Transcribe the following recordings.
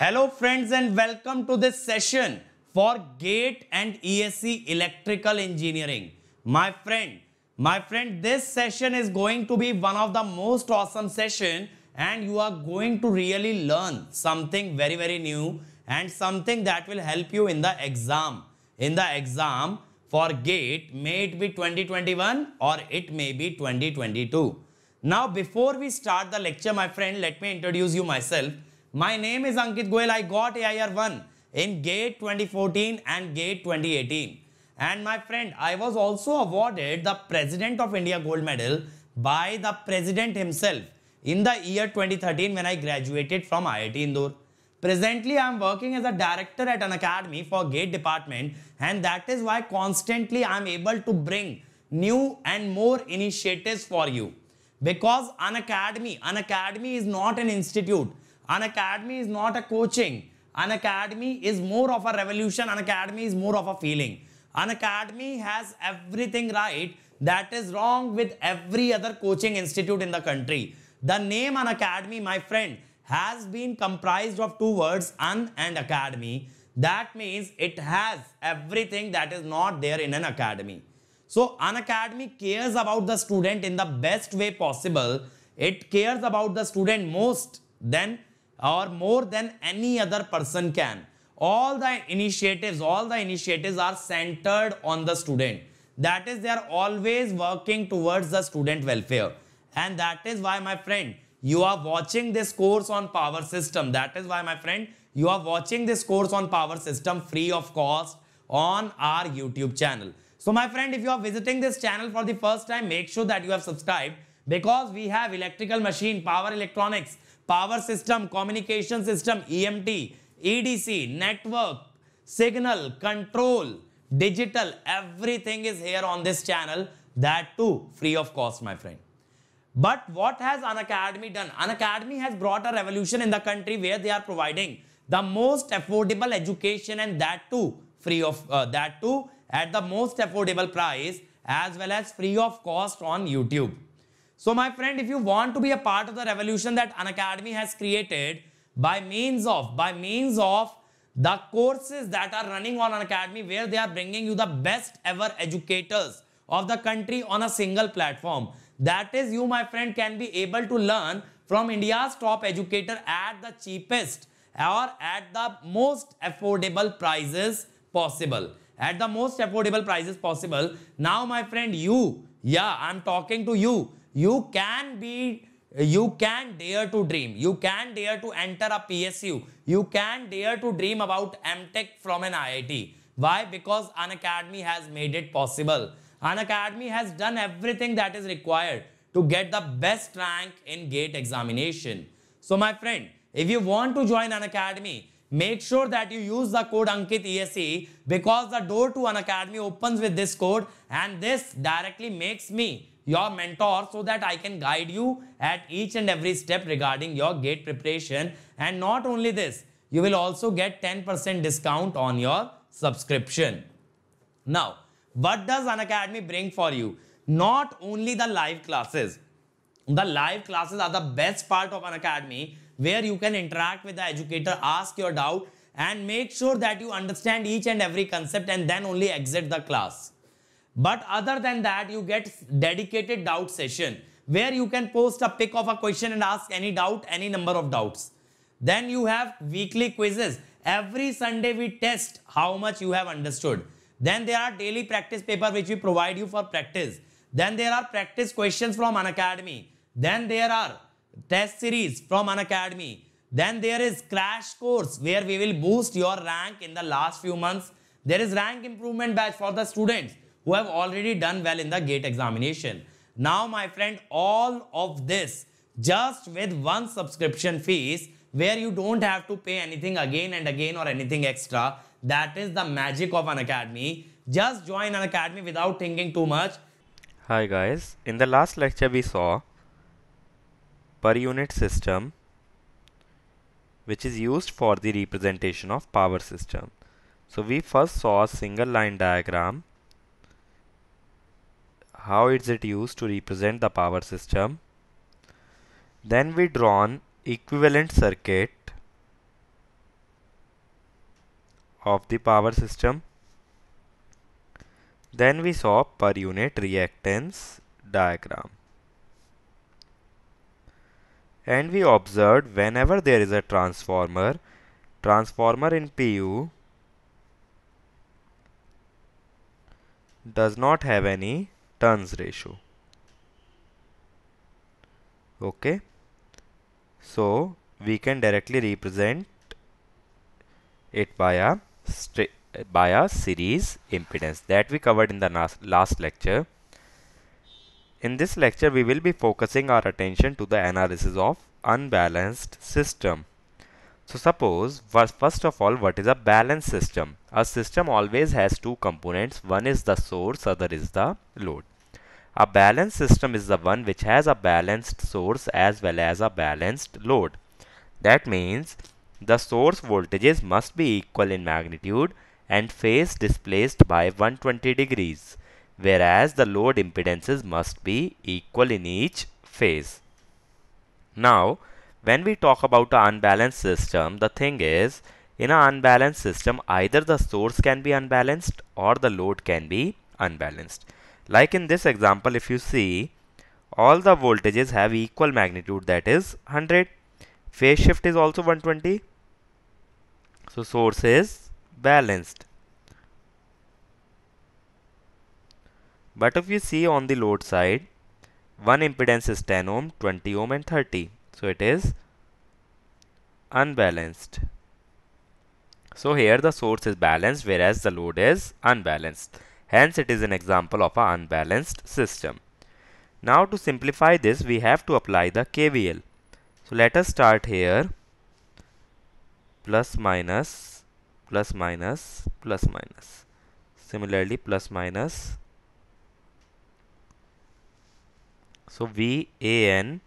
Hello friends and welcome to this session for GATE and ESC Electrical Engineering. My friend, my friend, this session is going to be one of the most awesome session and you are going to really learn something very, very new and something that will help you in the exam. In the exam for GATE, may it be 2021 or it may be 2022. Now, before we start the lecture, my friend, let me introduce you myself. My name is Ankit Goel. I got AIR 1 in GATE 2014 and GATE 2018. And my friend, I was also awarded the President of India Gold Medal by the President himself in the year 2013 when I graduated from IIT Indore. Presently, I am working as a director at an academy for GATE department and that is why constantly I am able to bring new and more initiatives for you. Because an academy, an academy is not an institute. An academy is not a coaching. An academy is more of a revolution. An academy is more of a feeling. An academy has everything right that is wrong with every other coaching institute in the country. The name An Academy, my friend, has been comprised of two words, An and Academy. That means it has everything that is not there in an academy. So an academy cares about the student in the best way possible. It cares about the student most than or more than any other person can. All the initiatives, all the initiatives are centered on the student. That is, they are always working towards the student welfare. And that is why, my friend, you are watching this course on power system. That is why, my friend, you are watching this course on power system free of cost on our YouTube channel. So, my friend, if you are visiting this channel for the first time, make sure that you have subscribed because we have electrical machine, power electronics, power system, communication system, EMT, EDC, network, signal, control, digital, everything is here on this channel. That too, free of cost, my friend. But what has An Academy done? An Academy has brought a revolution in the country where they are providing the most affordable education and that too free of uh, that too at the most affordable price as well as free of cost on YouTube. So my friend, if you want to be a part of the revolution that An Academy has created by means of, by means of the courses that are running on An Academy where they are bringing you the best ever educators of the country on a single platform. That is you, my friend, can be able to learn from India's top educator at the cheapest or at the most affordable prices possible. At the most affordable prices possible. Now, my friend, you, yeah, I'm talking to you you can be you can dare to dream. You can dare to enter a PSU. You can dare to dream about MTech from an IIT. Why? Because an academy has made it possible. An academy has done everything that is required to get the best rank in GATE examination. So my friend, if you want to join an academy, make sure that you use the code Ankit ESE because the door to an academy opens with this code and this directly makes me your mentor so that I can guide you at each and every step regarding your gate preparation. And not only this, you will also get 10% discount on your subscription. Now, what does Unacademy bring for you? Not only the live classes. The live classes are the best part of Unacademy where you can interact with the educator, ask your doubt and make sure that you understand each and every concept and then only exit the class. But other than that, you get dedicated doubt session where you can post a pic of a question and ask any doubt, any number of doubts. Then you have weekly quizzes. Every Sunday we test how much you have understood. Then there are daily practice paper which we provide you for practice. Then there are practice questions from an academy. Then there are test series from an academy. Then there is crash course where we will boost your rank in the last few months. There is rank improvement batch for the students who have already done well in the gate examination. Now, my friend, all of this just with one subscription fees where you don't have to pay anything again and again or anything extra. That is the magic of an academy. Just join an academy without thinking too much. Hi guys, in the last lecture we saw per unit system which is used for the representation of power system. So we first saw a single line diagram how is it used to represent the power system. Then we drawn equivalent circuit of the power system. Then we saw per unit reactance diagram. And we observed whenever there is a transformer, transformer in PU does not have any turns ratio okay so we can directly represent it by a by a series impedance that we covered in the last lecture in this lecture we will be focusing our attention to the analysis of unbalanced system so suppose first of all what is a balanced system a system always has two components. One is the source, other is the load. A balanced system is the one which has a balanced source as well as a balanced load. That means the source voltages must be equal in magnitude and phase displaced by 120 degrees whereas the load impedances must be equal in each phase. Now when we talk about an unbalanced system the thing is in an unbalanced system, either the source can be unbalanced or the load can be unbalanced. Like in this example, if you see, all the voltages have equal magnitude that is 100. Phase shift is also 120. So source is balanced. But if you see on the load side, one impedance is 10 ohm, 20 ohm and 30. So it is unbalanced. So here the source is balanced whereas the load is unbalanced. Hence it is an example of an unbalanced system. Now to simplify this we have to apply the KVL. So let us start here plus minus plus minus plus minus. Similarly plus minus. So VAN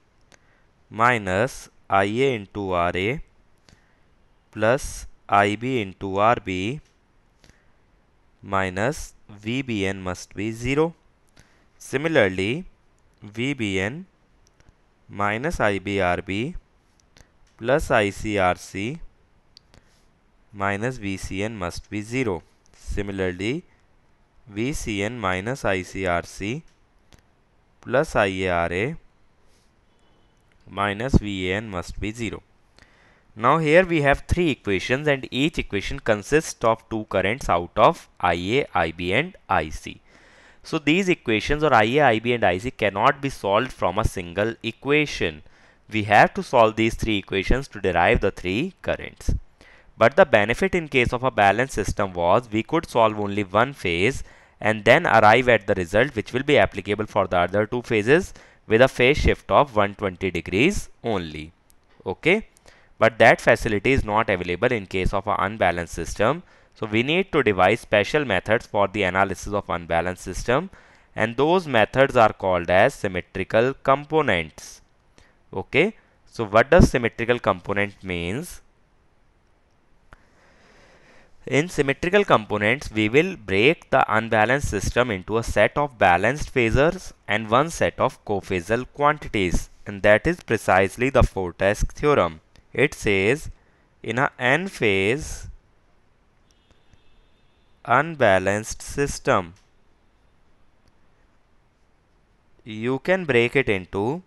minus IA into RA plus IB into RB minus VBN must be 0. Similarly, VBN minus IBRB plus ICRC minus VCN must be 0. Similarly, VCN minus ICRC plus IARA minus VAN must be 0. Now here we have three equations and each equation consists of two currents out of IA, IB and IC. So these equations or IA, IB and IC cannot be solved from a single equation. We have to solve these three equations to derive the three currents. But the benefit in case of a balanced system was we could solve only one phase and then arrive at the result which will be applicable for the other two phases with a phase shift of 120 degrees only. Okay but that facility is not available in case of an unbalanced system. So we need to devise special methods for the analysis of unbalanced system and those methods are called as symmetrical components. Okay, so what does symmetrical component means? In symmetrical components, we will break the unbalanced system into a set of balanced phasors and one set of cophasal quantities and that is precisely the four-task theorem it says in a n phase unbalanced system you can break it into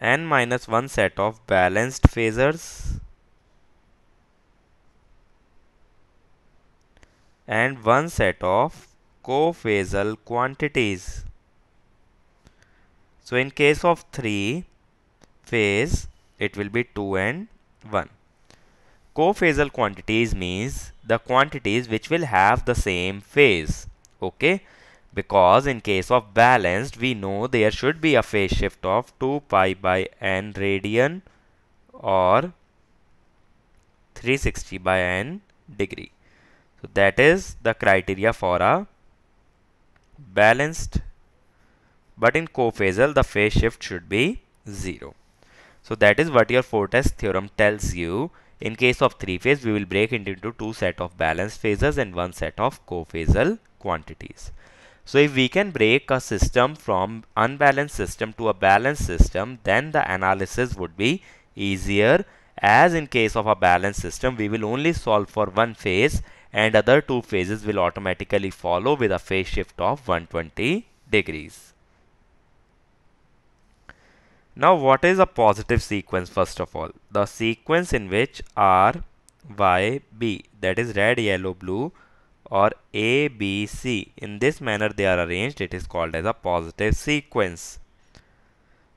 n minus 1 set of balanced phasors and one set of co-phasal quantities. So in case of 3 phase it will be 2 and 1. Co-phasal quantities means the quantities which will have the same phase. Okay. Because in case of balanced, we know there should be a phase shift of 2 pi by n radian or 360 by n degree. So that is the criteria for a balanced. But in co-phasal, the phase shift should be 0. So that is what your Fortes theorem tells you. In case of three phase, we will break it into two set of balanced phases and one set of cophasal quantities. So if we can break a system from unbalanced system to a balanced system, then the analysis would be easier as in case of a balanced system, we will only solve for one phase and other two phases will automatically follow with a phase shift of 120 degrees. Now what is a positive sequence first of all? The sequence in which R, Y, B that is red, yellow, blue or A, B, C in this manner they are arranged it is called as a positive sequence.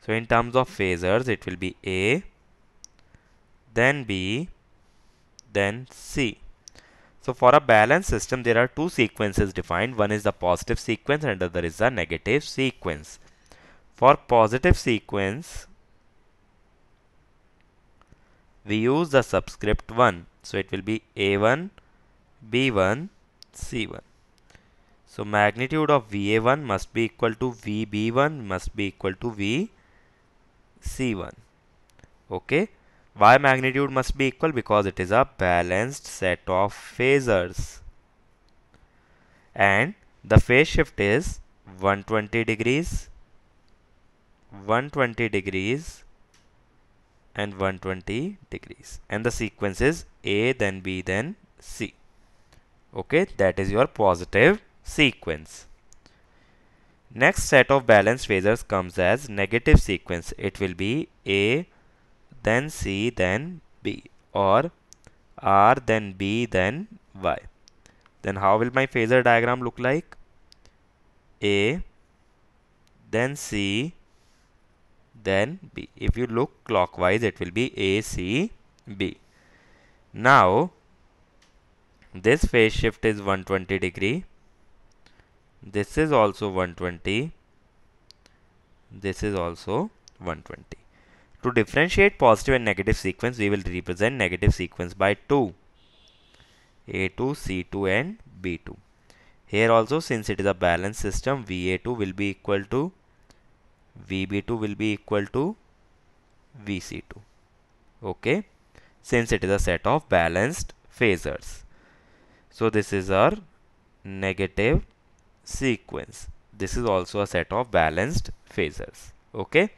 So in terms of phasors it will be A then B then C. So for a balanced system there are two sequences defined one is the positive sequence and other is the negative sequence. For positive sequence, we use the subscript 1. So it will be A1, B1, C1. So magnitude of VA1 must be equal to VB1 must be equal to VC1. Okay. Why magnitude must be equal? Because it is a balanced set of phasors. And the phase shift is 120 degrees 120 degrees and 120 degrees and the sequence is A then B then C okay that is your positive sequence next set of balanced phasors comes as negative sequence it will be A then C then B or R then B then Y then how will my phasor diagram look like A then C then B. If you look clockwise, it will be A, C, B. Now, this phase shift is 120 degree. This is also 120. This is also 120. To differentiate positive and negative sequence, we will represent negative sequence by 2. A2, C2 and B2. Here also, since it is a balanced system, VA2 will be equal to VB2 will be equal to VC2. Okay, since it is a set of balanced phasors. So this is our negative sequence. This is also a set of balanced phasors. Okay.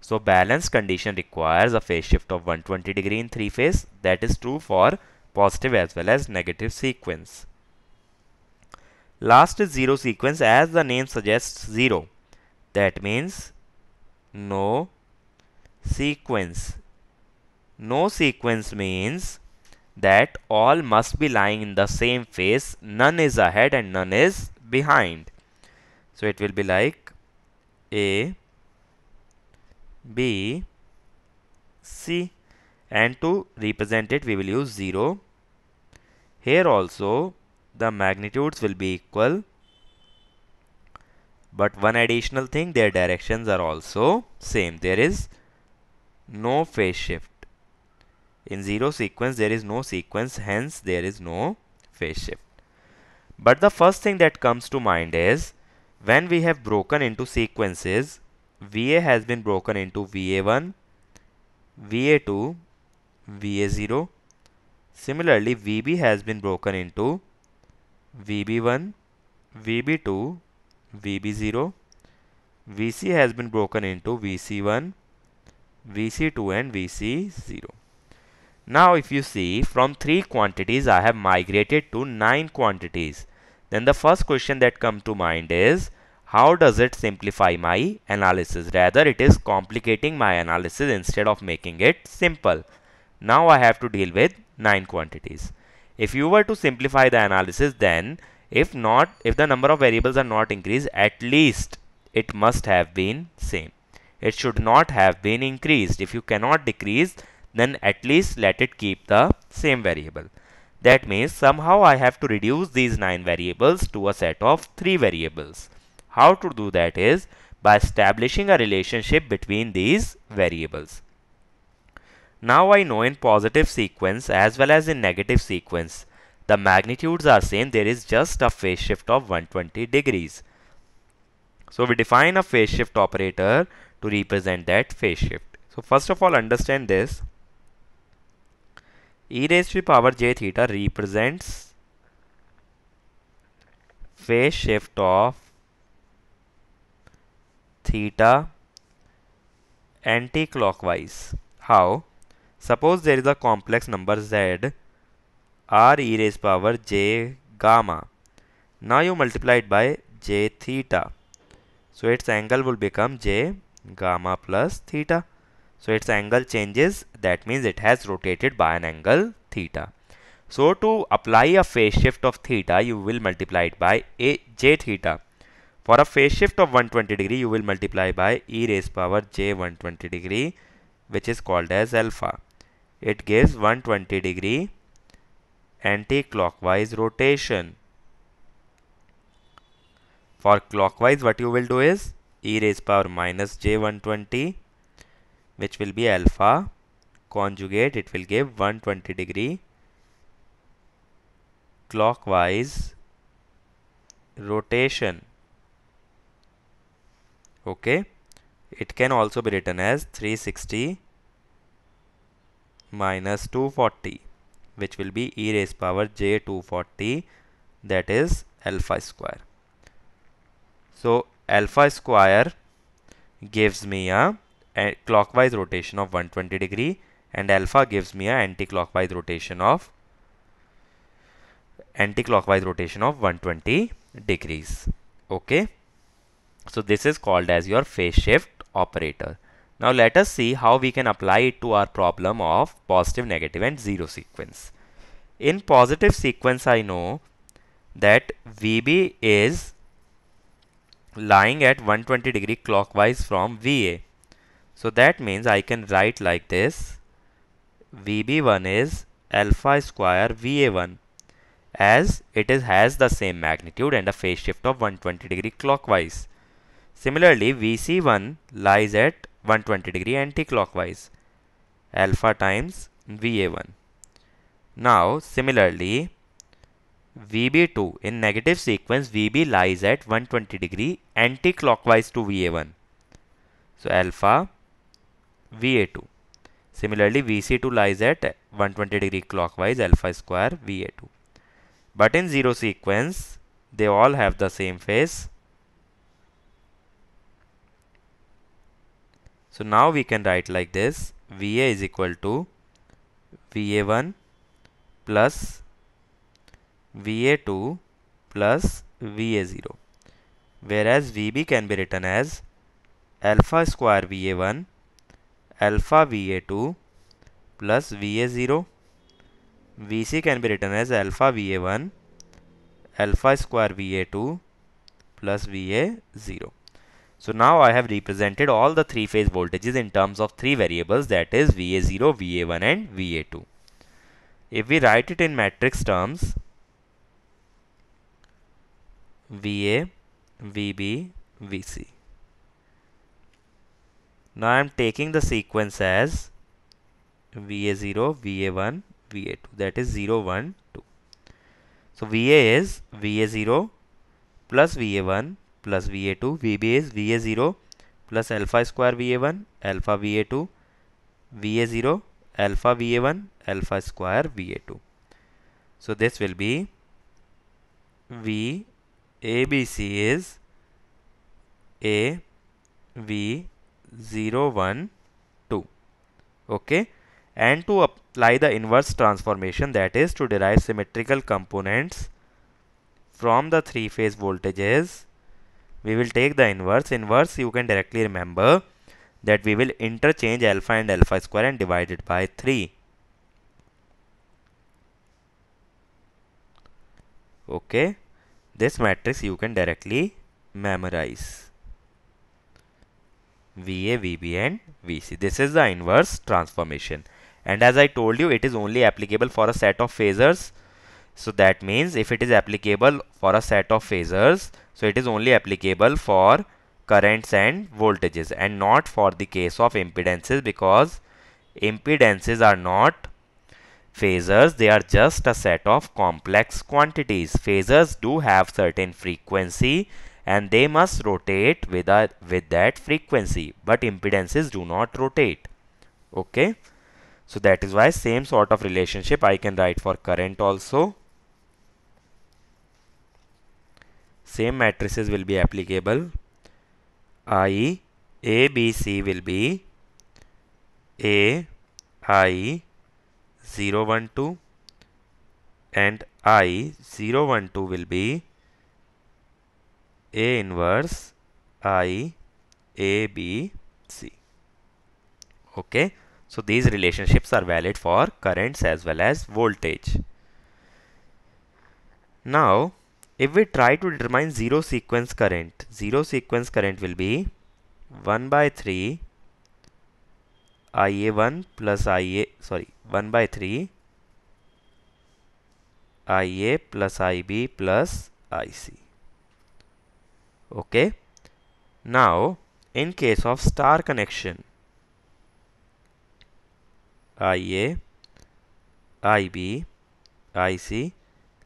So balanced condition requires a phase shift of 120 degree in three phase. That is true for positive as well as negative sequence. Last is zero sequence as the name suggests zero. That means no sequence. No sequence means that all must be lying in the same face, none is ahead and none is behind. So it will be like A, B, C and to represent it we will use 0. Here also the magnitudes will be equal but one additional thing their directions are also same there is no phase shift in zero sequence there is no sequence hence there is no phase shift but the first thing that comes to mind is when we have broken into sequences VA has been broken into VA1 VA2 VA0 similarly VB has been broken into VB1 VB2 VB0. VC has been broken into VC1, VC2 and VC0. Now if you see from 3 quantities I have migrated to 9 quantities. Then the first question that comes to mind is how does it simplify my analysis? Rather it is complicating my analysis instead of making it simple. Now I have to deal with 9 quantities. If you were to simplify the analysis then if not if the number of variables are not increased at least it must have been same it should not have been increased if you cannot decrease then at least let it keep the same variable that means somehow I have to reduce these 9 variables to a set of 3 variables how to do that is by establishing a relationship between these variables now I know in positive sequence as well as in negative sequence the magnitudes are same, there is just a phase shift of 120 degrees. So we define a phase shift operator to represent that phase shift. So first of all understand this. e raised to the power j theta represents phase shift of theta anti-clockwise. How? Suppose there is a complex number z r e raised power j gamma. Now you multiply it by j theta. So its angle will become j gamma plus theta. So its angle changes that means it has rotated by an angle theta. So to apply a phase shift of theta you will multiply it by a j theta. For a phase shift of 120 degree you will multiply by e raised power j 120 degree which is called as alpha. It gives 120 degree anti-clockwise rotation. For clockwise what you will do is e raised power minus j120 which will be alpha conjugate it will give 120 degree clockwise rotation okay it can also be written as 360 minus 240 which will be e raised power j240 that is alpha square. So alpha square gives me a, a clockwise rotation of 120 degree and alpha gives me a anti-clockwise rotation of anti-clockwise rotation of 120 degrees okay so this is called as your phase shift operator now let us see how we can apply it to our problem of positive, negative and zero sequence. In positive sequence I know that VB is lying at 120 degree clockwise from VA. So that means I can write like this VB1 is alpha square VA1 as it is has the same magnitude and a phase shift of 120 degree clockwise. Similarly, VC1 lies at 120 degree anti-clockwise alpha times VA1. Now similarly VB2 in negative sequence VB lies at 120 degree anti-clockwise to VA1. So alpha VA2. Similarly VC2 lies at 120 degree clockwise alpha square VA2. But in zero sequence they all have the same phase So now we can write like this VA is equal to VA1 plus VA2 plus VA0 whereas VB can be written as alpha square VA1 alpha VA2 plus VA0 VC can be written as alpha VA1 alpha square VA2 plus VA0 so now I have represented all the three phase voltages in terms of three variables that is VA0, VA1 and VA2. If we write it in matrix terms VA, VB, VC. Now I am taking the sequence as VA0, VA1, VA2 that is 0, 1, 2. So VA is VA0 plus VA1 plus VA2. VB is VA0 plus alpha square VA1 alpha VA2 VA0 alpha VA1 alpha square VA2. So this will be V ABC is A V 0 1 2 okay and to apply the inverse transformation that is to derive symmetrical components from the three phase voltages we will take the inverse inverse you can directly remember that we will interchange alpha and alpha square and divide it by 3 okay this matrix you can directly memorize VA, VB and VC. This is the inverse transformation. And as I told you, it is only applicable for a set of phasors so that means if it is applicable for a set of phasors, so it is only applicable for currents and voltages and not for the case of impedances because impedances are not phasors they are just a set of complex quantities phasors do have certain frequency and they must rotate with a, with that frequency but impedances do not rotate okay so that is why same sort of relationship i can write for current also same matrices will be applicable i a b c will be a i 0 1 2 and i 0 1 2 will be a inverse i a b c okay so these relationships are valid for currents as well as voltage now if we try to determine zero sequence current zero sequence current will be 1 by 3 ia1 plus ia sorry 1 by 3 ia plus ib plus ic okay now in case of star connection ia ib ic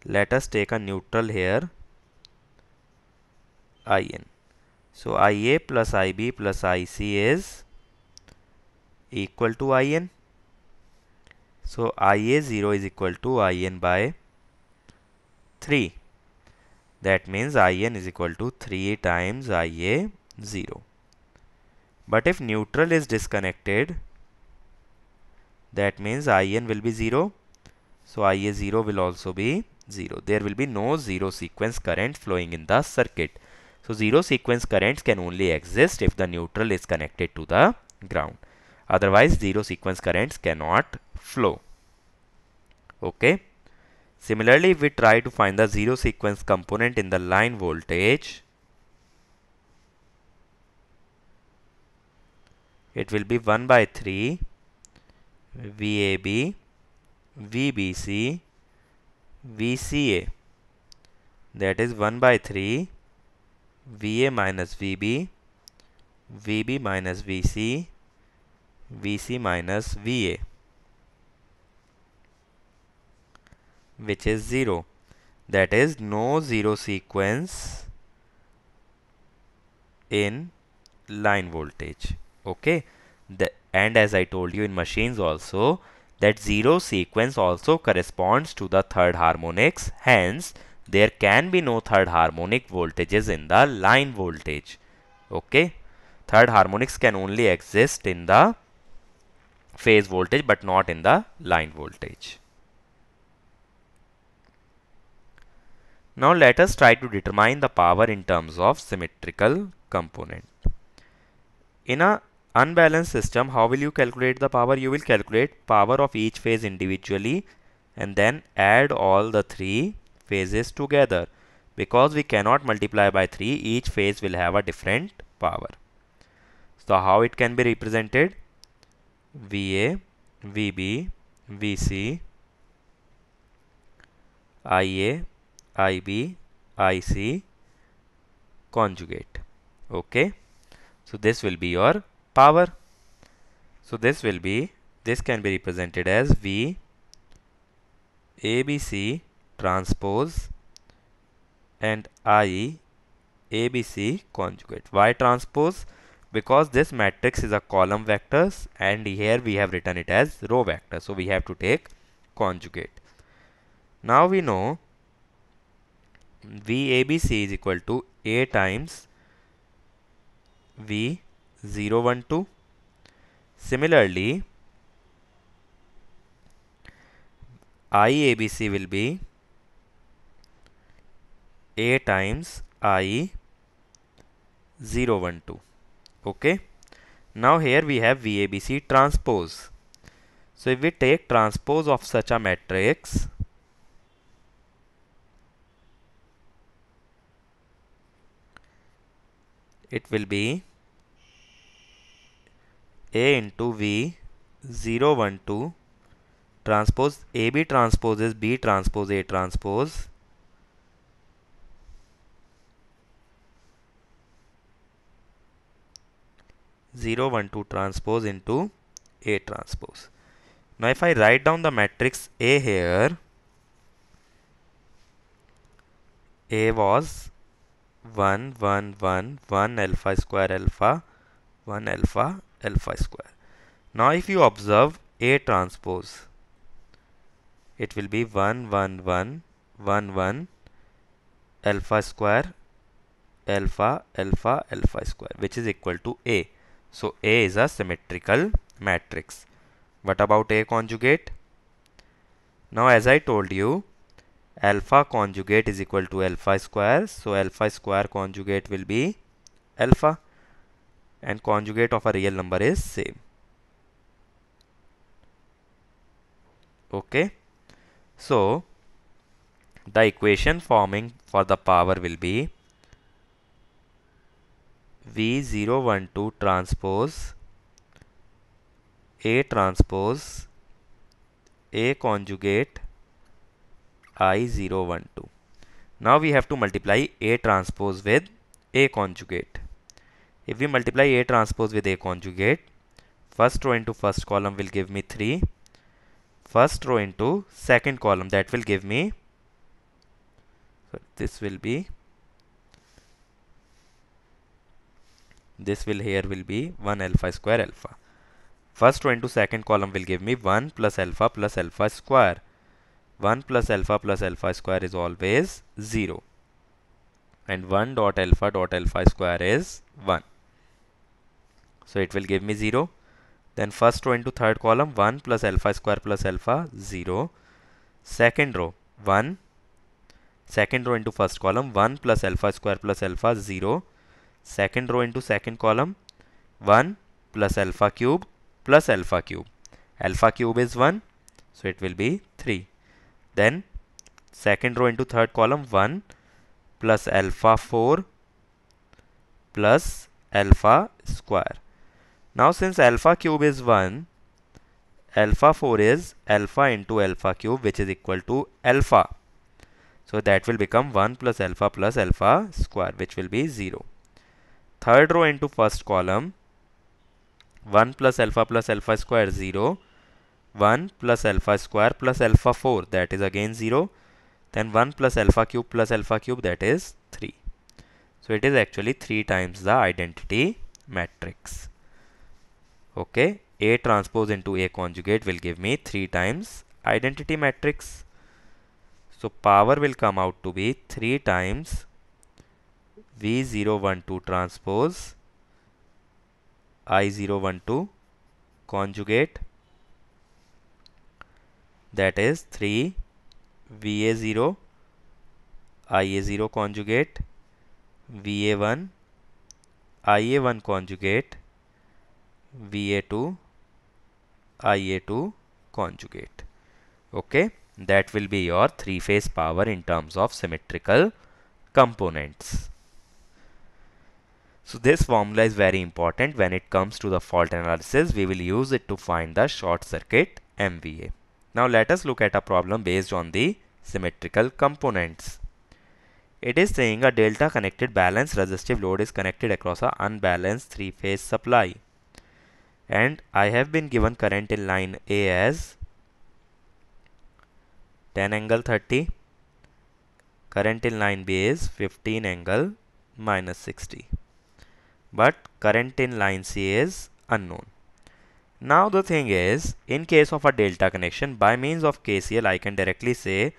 let us take a neutral here in so ia plus ib plus ic is equal to in so ia0 is equal to in by 3 that means in is equal to 3 times ia0 but if neutral is disconnected that means in will be 0 so ia0 will also be 0. There will be no zero sequence current flowing in the circuit. So zero sequence currents can only exist if the neutral is connected to the ground. Otherwise zero sequence currents cannot flow. Okay. Similarly, if we try to find the zero sequence component in the line voltage, it will be 1 by 3 VAB VBC VCA that is 1 by 3 VA minus VB VB minus VC VC minus VA which is 0 that is no zero sequence in line voltage okay the, and as I told you in machines also that zero sequence also corresponds to the third harmonics hence there can be no third harmonic voltages in the line voltage okay third harmonics can only exist in the phase voltage but not in the line voltage now let us try to determine the power in terms of symmetrical component in a unbalanced system how will you calculate the power you will calculate power of each phase individually and then add all the three phases together because we cannot multiply by 3 each phase will have a different power so how it can be represented VA VB VC IA IB IC conjugate okay so this will be your power so this will be this can be represented as V ABC transpose and I ABC conjugate. Why transpose? Because this matrix is a column vector and here we have written it as row vector. So we have to take conjugate. Now we know VABC is equal to A times V 0 1 2 similarly IABC will be A times I 0 1 2 okay now here we have VABC transpose so if we take transpose of such a matrix it will be a into V 0 1 2 transpose AB transpose is B transpose A transpose Zero one two transpose into A transpose. Now if I write down the matrix A here, A was 1 1 1 1 alpha square alpha 1 alpha alpha square. Now if you observe A transpose, it will be 1 1 1 1 1 alpha square alpha alpha alpha square which is equal to A. So A is a symmetrical matrix. What about A conjugate? Now as I told you alpha conjugate is equal to alpha square so alpha square conjugate will be alpha and conjugate of a real number is same okay so the equation forming for the power will be V012 transpose A transpose A conjugate I012. Now we have to multiply A transpose with A conjugate. If we multiply A transpose with A conjugate, first row into first column will give me 3. First row into second column that will give me, so this will be, this will here will be 1 alpha square alpha. First row into second column will give me 1 plus alpha plus alpha square. 1 plus alpha plus alpha square is always 0 and 1 dot alpha dot alpha square is 1. So it will give me 0. Then first row into third column 1 plus alpha square plus alpha 0. Second row 1. Second row into first column 1 plus alpha square plus alpha 0. Second row into second column 1 plus alpha cube plus alpha cube. Alpha cube is 1 so it will be 3. Then second row into third column 1 plus alpha 4 plus alpha square now since alpha cube is 1, alpha 4 is alpha into alpha cube which is equal to alpha. So that will become 1 plus alpha plus alpha square which will be 0. Third row into first column 1 plus alpha plus alpha square 0 1 plus alpha square plus alpha 4 that is again 0 then 1 plus alpha cube plus alpha cube that is 3. So it is actually 3 times the identity matrix okay A transpose into A conjugate will give me 3 times identity matrix so power will come out to be 3 times V012 transpose I012 conjugate that is 3 VA0 IA0 conjugate VA1 IA1 conjugate VA2 IA2 conjugate okay that will be your three phase power in terms of symmetrical components so this formula is very important when it comes to the fault analysis we will use it to find the short circuit MVA now let us look at a problem based on the symmetrical components it is saying a delta connected balanced resistive load is connected across an unbalanced three phase supply and I have been given current in line A as 10 angle 30 current in line B is 15 angle minus 60 but current in line C is unknown now the thing is in case of a delta connection by means of KCL I can directly say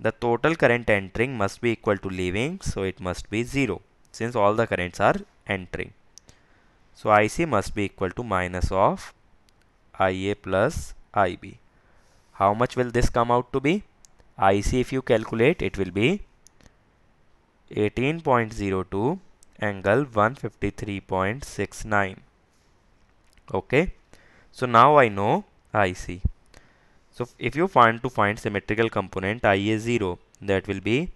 the total current entering must be equal to leaving so it must be 0 since all the currents are entering so IC must be equal to minus of IA plus IB. How much will this come out to be? IC if you calculate it will be 18.02 angle 153.69 okay so now I know IC so if you find to find symmetrical component IA 0 that will be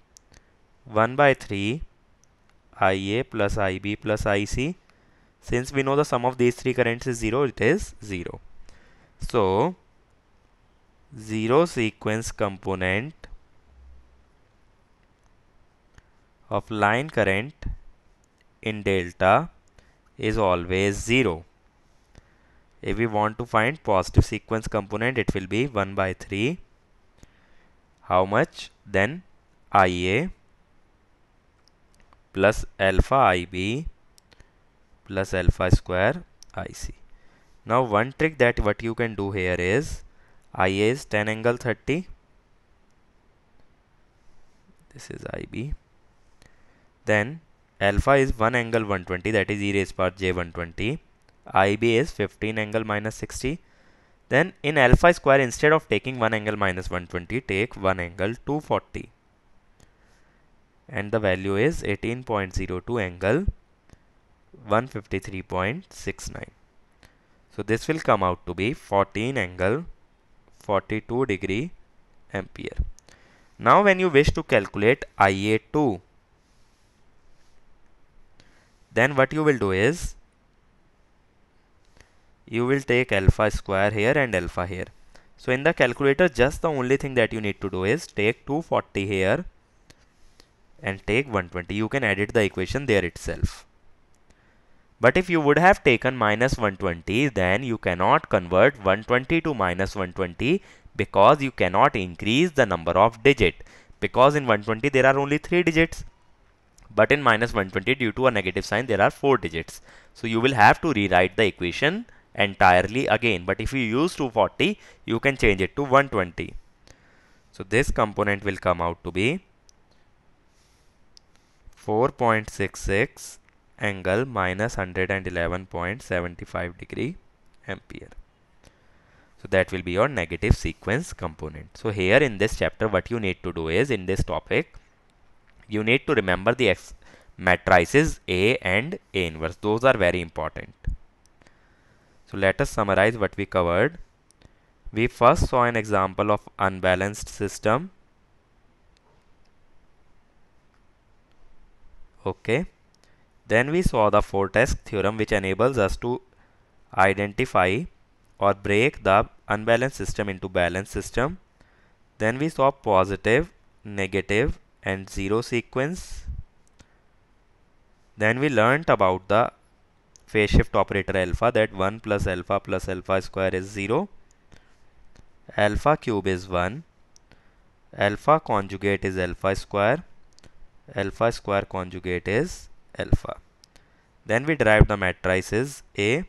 1 by 3 IA plus IB plus IC since we know the sum of these three currents is 0, it is 0. So, 0 sequence component of line current in delta is always 0. If we want to find positive sequence component, it will be 1 by 3. How much? Then Ia plus alpha Ib plus alpha square IC. Now one trick that what you can do here is IA is 10 angle 30. This is IB. Then alpha is 1 angle 120 that is e raised power j 120. IB is 15 angle minus 60. Then in alpha square instead of taking 1 angle minus 120 take 1 angle 240 and the value is 18.02 angle 153.69 so this will come out to be 14 angle 42 degree ampere now when you wish to calculate IA2 then what you will do is you will take alpha square here and alpha here so in the calculator just the only thing that you need to do is take 240 here and take 120 you can edit the equation there itself but if you would have taken minus 120, then you cannot convert 120 to minus 120 because you cannot increase the number of digit. Because in 120 there are only 3 digits. But in minus 120 due to a negative sign there are 4 digits. So you will have to rewrite the equation entirely again. But if you use 240 you can change it to 120. So this component will come out to be 4.66 angle minus 111.75 degree ampere. So that will be your negative sequence component. So here in this chapter what you need to do is in this topic you need to remember the X matrices A and A inverse. Those are very important. So let us summarize what we covered. We first saw an example of unbalanced system. Okay. Then we saw the Fortescue theorem which enables us to identify or break the unbalanced system into balanced system. Then we saw positive, negative and zero sequence. Then we learnt about the phase shift operator alpha that 1 plus alpha plus alpha square is 0. Alpha cube is 1. Alpha conjugate is alpha square. Alpha square conjugate is alpha. Then we derived the matrices A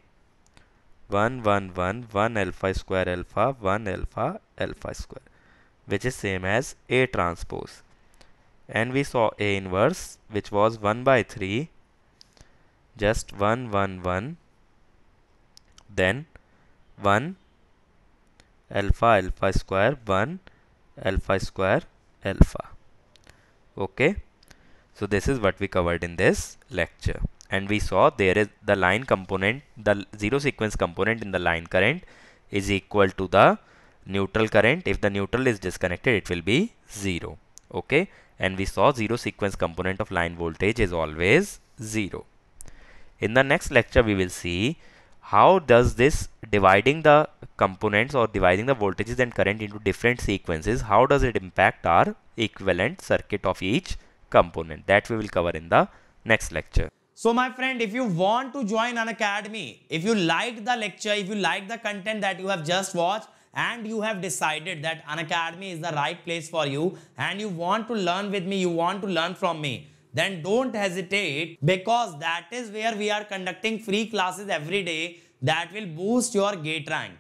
1 1 1 1 alpha square alpha 1 alpha alpha square which is same as A transpose. And we saw A inverse which was 1 by 3 just 1 1 1 then 1 alpha alpha square 1 alpha square alpha okay so this is what we covered in this lecture. And we saw there is the line component, the zero sequence component in the line current is equal to the neutral current. If the neutral is disconnected, it will be zero. Okay. And we saw zero sequence component of line voltage is always zero. In the next lecture, we will see how does this dividing the components or dividing the voltages and current into different sequences, how does it impact our equivalent circuit of each component that we will cover in the next lecture. So my friend, if you want to join an academy, if you liked the lecture, if you liked the content that you have just watched and you have decided that an academy is the right place for you and you want to learn with me, you want to learn from me, then don't hesitate because that is where we are conducting free classes every day that will boost your gate rank.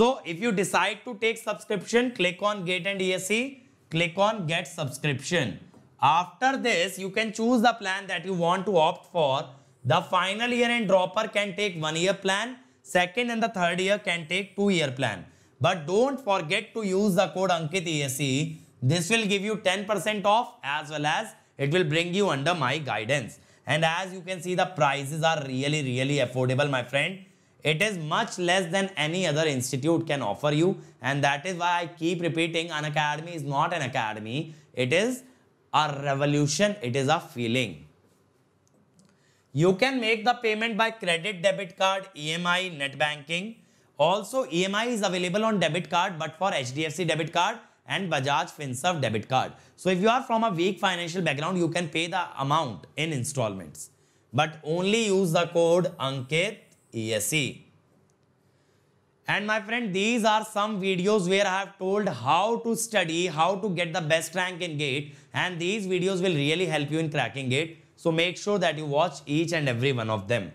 So if you decide to take subscription, click on gate and ESC, click on get subscription. After this, you can choose the plan that you want to opt for. The final year and dropper can take one year plan. Second and the third year can take two year plan. But don't forget to use the code Ankit ESE. This will give you 10% off as well as it will bring you under my guidance. And as you can see, the prices are really, really affordable, my friend. It is much less than any other institute can offer you. And that is why I keep repeating an academy is not an academy. It is a revolution, it is a feeling. You can make the payment by credit, debit card, EMI, net banking. Also, EMI is available on debit card, but for HDFC debit card and Bajaj FinServ debit card. So, if you are from a weak financial background, you can pay the amount in installments. But only use the code ANKIT ESE. And my friend, these are some videos where I have told how to study, how to get the best rank in GATE. And these videos will really help you in cracking GATE. So make sure that you watch each and every one of them.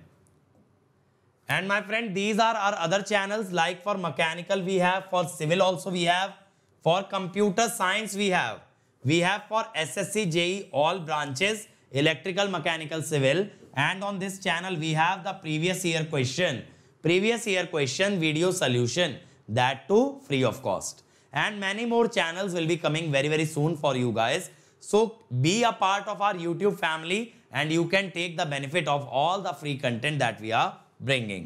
And my friend, these are our other channels like for mechanical we have, for civil also we have, for computer science we have. We have for SSC, JE, all branches, electrical, mechanical, civil. And on this channel, we have the previous year question previous year question video solution that too free of cost and many more channels will be coming very very soon for you guys so be a part of our youtube family and you can take the benefit of all the free content that we are bringing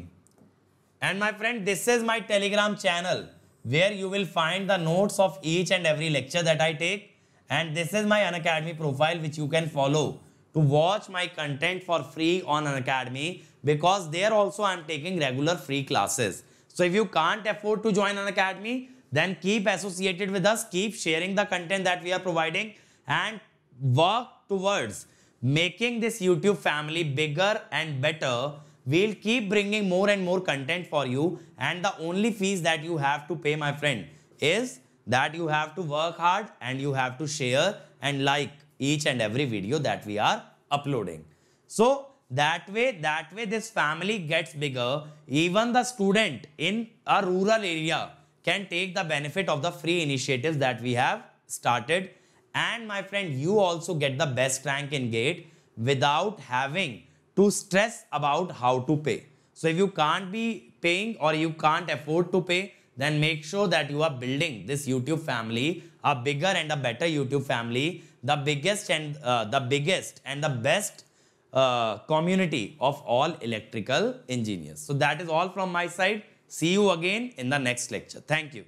and my friend this is my telegram channel where you will find the notes of each and every lecture that i take and this is my unacademy profile which you can follow to watch my content for free on an academy because there also I am taking regular free classes. So if you can't afford to join an academy, then keep associated with us, keep sharing the content that we are providing and work towards making this YouTube family bigger and better. We'll keep bringing more and more content for you and the only fees that you have to pay my friend is that you have to work hard and you have to share and like each and every video that we are uploading. So that way, that way this family gets bigger. Even the student in a rural area can take the benefit of the free initiatives that we have started. And my friend, you also get the best rank in GATE without having to stress about how to pay. So if you can't be paying or you can't afford to pay, then make sure that you are building this YouTube family, a bigger and a better YouTube family the biggest and uh, the biggest and the best uh, community of all electrical engineers. So that is all from my side. See you again in the next lecture. Thank you.